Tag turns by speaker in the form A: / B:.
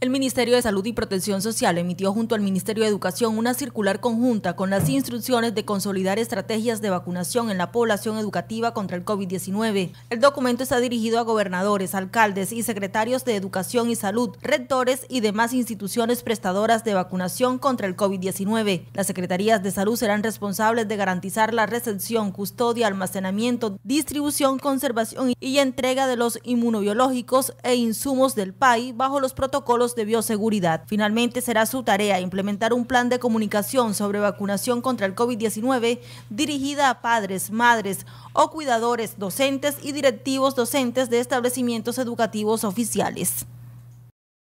A: El Ministerio de Salud y Protección Social emitió junto al Ministerio de Educación una circular conjunta con las instrucciones de consolidar estrategias de vacunación en la población educativa contra el COVID-19. El documento está dirigido a gobernadores, alcaldes y secretarios de Educación y Salud, rectores y demás instituciones prestadoras de vacunación contra el COVID-19. Las secretarías de salud serán responsables de garantizar la recepción, custodia, almacenamiento, distribución, conservación y entrega de los inmunobiológicos e insumos del PAI bajo los protocolos de bioseguridad. Finalmente será su tarea implementar un plan de comunicación sobre vacunación contra el COVID-19 dirigida a padres, madres o cuidadores, docentes y directivos docentes de establecimientos educativos oficiales.